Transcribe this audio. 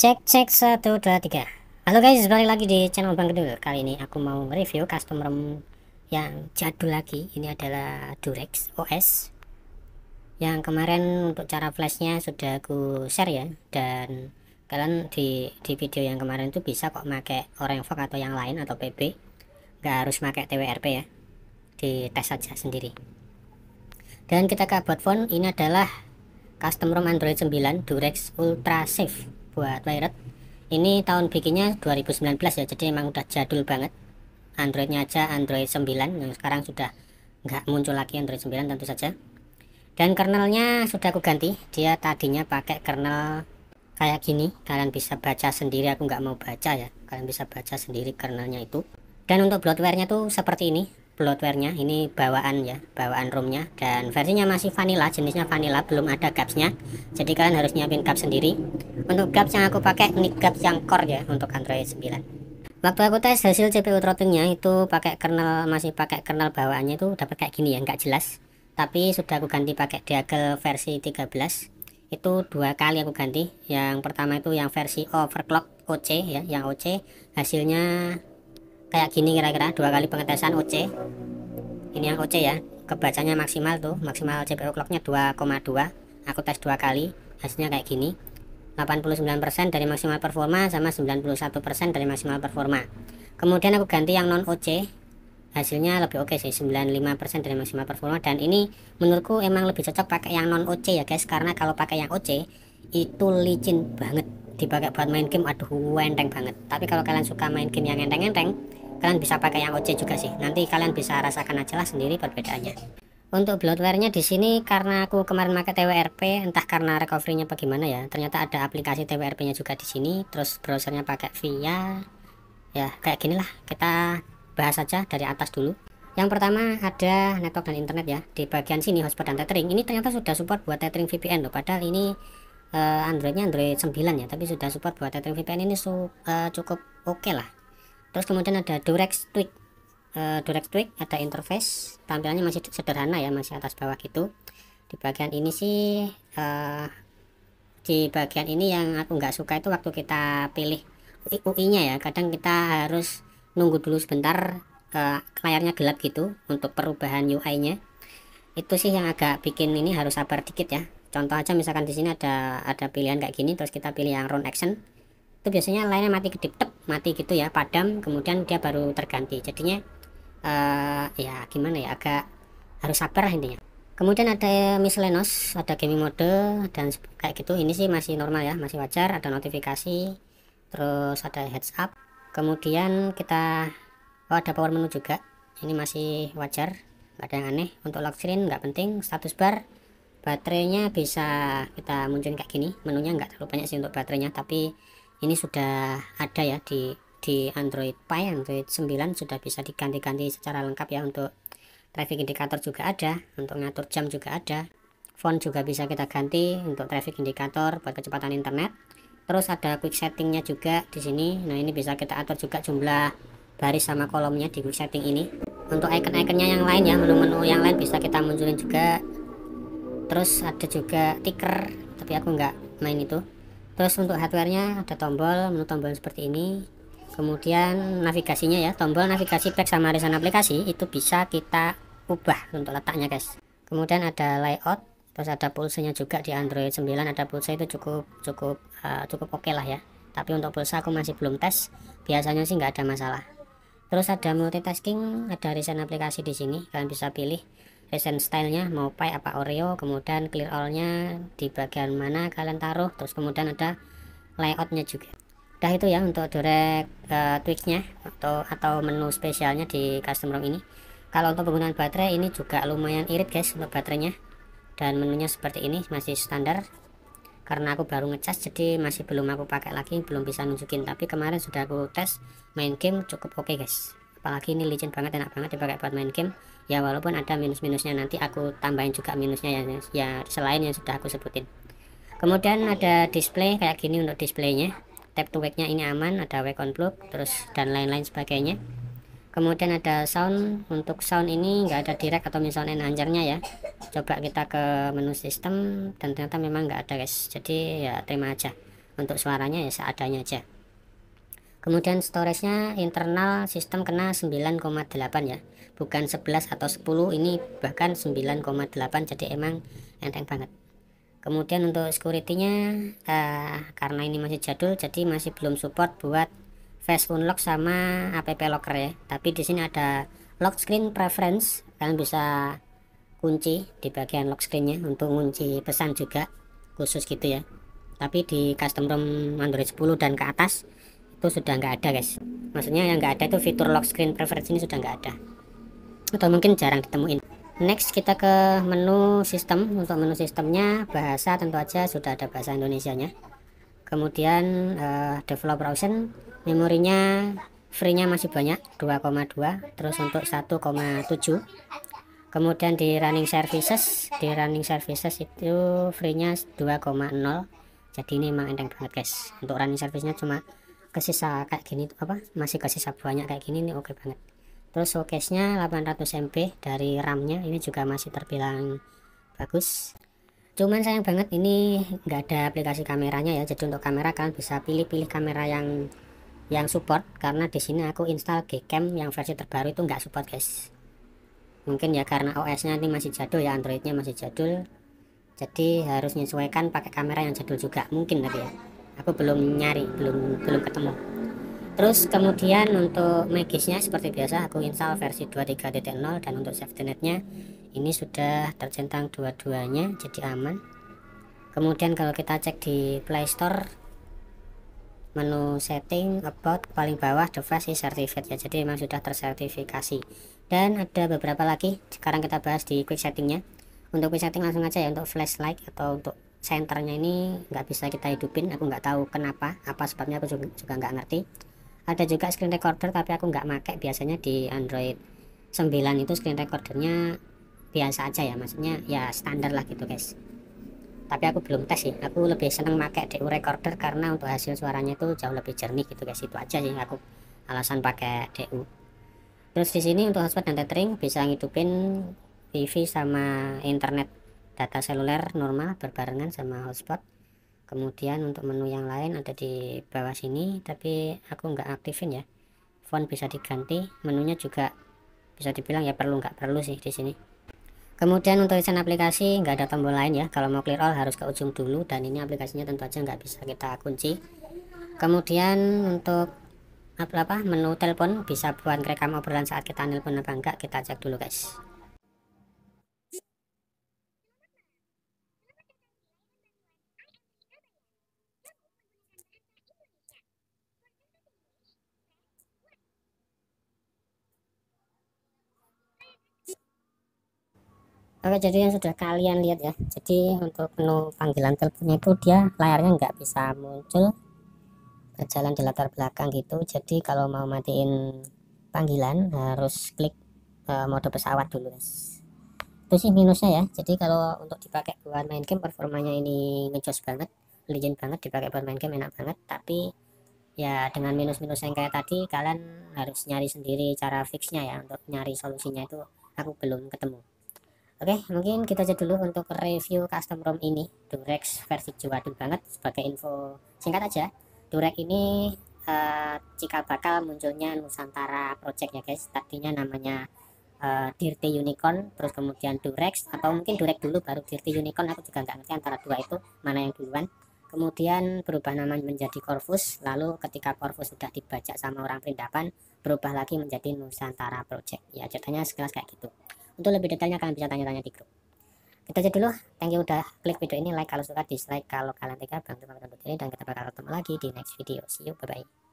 Cek cek 1 2 3. Halo guys, balik lagi di channel Bang Gedul. Kali ini aku mau review custom ROM yang jadul lagi. Ini adalah Durex OS. Yang kemarin untuk cara flashnya sudah aku share ya dan kalian di di video yang kemarin itu bisa kok make orang Fog atau yang lain atau PB. nggak harus make TWRP ya. Di tes saja sendiri. Dan kita ke about phone. ini adalah custom ROM Android 9 Durex Ultra Safe buat Wired ini tahun bikinnya 2019 ya jadi emang udah jadul banget Androidnya aja Android 9 yang sekarang sudah nggak muncul lagi Android 9 tentu saja dan kernelnya sudah aku ganti dia tadinya pakai kernel kayak gini kalian bisa baca sendiri aku nggak mau baca ya kalian bisa baca sendiri kernelnya itu dan untuk bloatware-nya tuh seperti ini bloatware-nya ini bawaan ya bawaan ROM-nya dan versinya masih vanilla jenisnya vanilla belum ada gapsnya jadi kalian harus nyiapin gaps sendiri untuk gaps yang aku pakai ini gaps yang core ya untuk Android 9 waktu aku tes hasil CPU throttlingnya itu pakai kernel masih pakai kernel bawaannya itu dapat kayak gini ya nggak jelas tapi sudah aku ganti pakai Diagel versi 13 itu dua kali aku ganti yang pertama itu yang versi overclock OC ya yang OC hasilnya kayak gini kira-kira dua kali pengetesan OC ini yang OC ya kebacanya maksimal tuh maksimal CPU clocknya 2,2 aku tes dua kali hasilnya kayak gini 89% dari maksimal performa sama 91% dari maksimal performa kemudian aku ganti yang non OC hasilnya lebih oke okay sih 95% dari maksimal performa dan ini menurutku emang lebih cocok pakai yang non OC ya guys karena kalau pakai yang OC itu licin banget dipakai buat main game aduh enteng banget tapi kalau kalian suka main game yang enteng-enteng kalian bisa pakai yang OC juga sih nanti kalian bisa rasakan aja lah sendiri perbedaannya untuk bloatware di sini karena aku kemarin pakai TWRP entah karena recovery-nya bagaimana ya ternyata ada aplikasi TWRP-nya juga di sini terus browsernya pakai via ya kayak gini lah kita bahas aja dari atas dulu yang pertama ada network dan internet ya di bagian sini hotspot dan tethering ini ternyata sudah support buat tethering VPN loh padahal ini uh, Androidnya Android 9 ya tapi sudah support buat tethering VPN ini su uh, cukup oke okay lah terus kemudian ada Durex Tweak uh, Durex Tweak ada interface tampilannya masih sederhana ya masih atas bawah gitu di bagian ini sih uh, di bagian ini yang aku nggak suka itu waktu kita pilih UI nya ya kadang kita harus nunggu dulu sebentar uh, layarnya gelap gitu untuk perubahan UI nya itu sih yang agak bikin ini harus sabar dikit ya contoh aja misalkan di sini ada ada pilihan kayak gini terus kita pilih yang Run action itu biasanya lainnya mati kedip tep mati gitu ya padam kemudian dia baru terganti jadinya uh, ya gimana ya agak harus sabar lah intinya kemudian ada miscellaneous ada gaming mode dan kayak gitu ini sih masih normal ya masih wajar ada notifikasi terus ada heads up kemudian kita oh ada power menu juga ini masih wajar nggak ada yang aneh untuk lock screen nggak penting status bar baterainya bisa kita munculin kayak gini menunya nggak terlalu banyak sih untuk baterainya tapi ini sudah ada ya di di Android Pie Android 9 sudah bisa diganti-ganti secara lengkap ya untuk traffic indicator juga ada untuk ngatur jam juga ada font juga bisa kita ganti untuk traffic indicator buat kecepatan internet terus ada quick settingnya juga di sini nah ini bisa kita atur juga jumlah baris sama kolomnya di quick setting ini untuk icon-iconnya yang lain ya menu-menu yang lain bisa kita munculin juga terus ada juga ticker tapi aku nggak main itu terus untuk hardwarenya ada tombol menu tombol seperti ini kemudian navigasinya ya tombol navigasi back sama resan aplikasi itu bisa kita ubah untuk letaknya guys kemudian ada layout terus ada pulsanya juga di Android 9 ada pulsa itu cukup cukup uh, cukup oke okay lah ya tapi untuk pulsa aku masih belum tes biasanya sih nggak ada masalah terus ada multitasking ada resign aplikasi di sini kalian bisa pilih fashion stylenya mau pie apa oreo kemudian clear allnya di bagian mana kalian taruh terus kemudian ada layoutnya juga udah itu ya untuk direct uh, eh, tweaknya atau atau menu spesialnya di custom ROM ini kalau untuk penggunaan baterai ini juga lumayan irit guys untuk baterainya dan menunya seperti ini masih standar karena aku baru ngecas jadi masih belum aku pakai lagi belum bisa nunjukin tapi kemarin sudah aku tes main game cukup oke okay guys apalagi ini licin banget enak banget dipakai buat main game ya walaupun ada minus-minusnya nanti aku tambahin juga minusnya ya, ya selain yang sudah aku sebutin kemudian ada display kayak gini untuk displaynya tab to wake nya ini aman ada wake on plug terus dan lain-lain sebagainya kemudian ada sound untuk sound ini enggak ada direct atau misalnya enhancernya ya coba kita ke menu sistem dan ternyata memang enggak ada guys jadi ya terima aja untuk suaranya ya seadanya aja kemudian storage nya internal sistem kena 9,8 ya bukan 11 atau 10 ini bahkan 9,8 jadi emang enteng banget kemudian untuk securitynya uh, karena ini masih jadul jadi masih belum support buat face unlock sama app locker ya tapi di sini ada lock screen preference kalian bisa kunci di bagian lock screennya untuk kunci pesan juga khusus gitu ya tapi di custom ROM Android 10 dan ke atas itu sudah nggak ada guys maksudnya yang nggak ada itu fitur lock screen preference ini sudah nggak ada atau mungkin jarang ditemuin next kita ke menu sistem untuk menu sistemnya bahasa tentu aja sudah ada bahasa Indonesia nya kemudian uh, developer option memorinya free nya masih banyak 2,2 terus untuk 1,7 kemudian di running services di running services itu free nya 2,0 jadi ini memang enteng banget guys untuk running service nya cuma kesisa kayak gini apa masih kesisa banyak kayak gini nih oke okay banget terus showcase-nya 800 MP dari RAM-nya ini juga masih terbilang bagus cuman sayang banget ini nggak ada aplikasi kameranya ya jadi untuk kamera kalian bisa pilih-pilih kamera yang yang support karena di sini aku install Gcam yang versi terbaru itu nggak support guys mungkin ya karena OS-nya ini masih jadul ya Android-nya masih jadul jadi harus menyesuaikan pakai kamera yang jadul juga mungkin tadi ya aku belum nyari belum belum ketemu terus kemudian untuk magisnya seperti biasa aku install versi 23.0 dan untuk safety netnya ini sudah tercentang dua-duanya jadi aman kemudian kalau kita cek di playstore menu setting about paling bawah device is certified ya jadi memang sudah tersertifikasi dan ada beberapa lagi sekarang kita bahas di quick settingnya untuk quick setting langsung aja ya untuk flashlight atau untuk senternya ini nggak bisa kita hidupin aku nggak tahu kenapa apa sebabnya aku juga nggak ngerti ada juga screen recorder tapi aku nggak pakai biasanya di Android 9 itu screen recordernya biasa aja ya maksudnya ya standar lah gitu guys tapi aku belum tes sih aku lebih seneng pakai DU recorder karena untuk hasil suaranya itu jauh lebih jernih gitu guys itu aja sih aku alasan pakai DU terus di sini untuk hotspot dan tethering bisa ngidupin TV sama internet data seluler normal berbarengan sama hotspot kemudian untuk menu yang lain ada di bawah sini tapi aku nggak aktifin ya font bisa diganti menunya juga bisa dibilang ya perlu nggak perlu sih di sini kemudian untuk desain aplikasi nggak ada tombol lain ya kalau mau clear all harus ke ujung dulu dan ini aplikasinya tentu aja nggak bisa kita kunci kemudian untuk apa, apa menu telepon bisa buat rekam obrolan saat kita nelpon apa enggak kita cek dulu guys Oke jadi yang sudah kalian lihat ya jadi untuk menu panggilan teleponnya itu dia layarnya nggak bisa muncul berjalan di latar belakang gitu jadi kalau mau matiin panggilan harus klik e, mode pesawat dulu guys itu sih minusnya ya jadi kalau untuk dipakai buat main game performanya ini ngejos banget legend banget dipakai buat main game enak banget tapi ya dengan minus-minus yang kayak tadi kalian harus nyari sendiri cara fixnya ya untuk nyari solusinya itu aku belum ketemu Oke, mungkin kita aja dulu untuk review custom ROM ini, Durex versi dulu banget sebagai info singkat aja. Durex ini uh, eh, jika bakal munculnya Nusantara Project ya guys. Tadinya namanya uh, Dirty Unicorn, terus kemudian Durex atau mungkin Durex dulu baru Dirty Unicorn. Aku juga nggak ngerti antara dua itu mana yang duluan. Kemudian berubah nama menjadi Corvus, lalu ketika Corvus sudah dibaca sama orang perindapan, berubah lagi menjadi Nusantara Project. Ya, ceritanya sekelas kayak gitu. Untuk lebih detailnya kalian bisa tanya-tanya di grup. Itu aja dulu. Thank you udah klik video ini. Like kalau suka, dislike kalau kalian tidak. Bang untuk ini dan kita bakal ketemu lagi di next video. See you. Bye-bye.